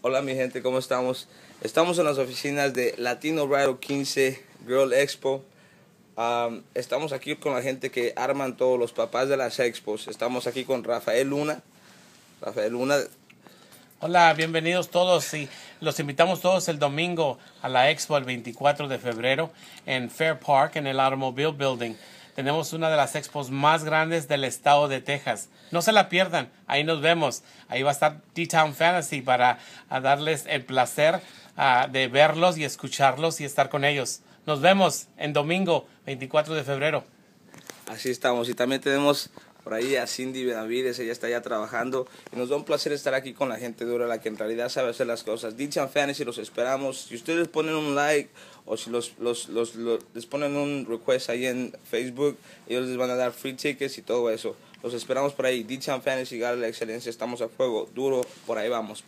Hola mi gente, ¿cómo estamos? Estamos en las oficinas de Latino Radio 15 Girl Expo. estamos aquí con la gente que arman todos los papás de las expos. Estamos aquí con Rafael Luna. Rafael Luna. Hola, bienvenidos todos y los invitamos todos el domingo a la expo el 24 de febrero en Fair Park en el Automobile Building tenemos una de las expos más grandes del estado de Texas. No se la pierdan, ahí nos vemos. Ahí va a estar T-Town Fantasy para darles el placer ah, de verlos y escucharlos y estar con ellos. Nos vemos en domingo 24 de febrero. Así estamos y también tenemos por ahí a Cindy Benavides, ella está ya trabajando. Y nos da un placer estar aquí con la gente dura, la que en realidad sabe hacer las cosas. Dicha Fantasy los esperamos. Si ustedes ponen un like o si los, los, los, les ponen un request ahí en Facebook, ellos les van a dar free tickets y todo eso. Los esperamos por ahí. Dicha Fantasy, gala la excelencia, estamos a fuego, duro, por ahí vamos.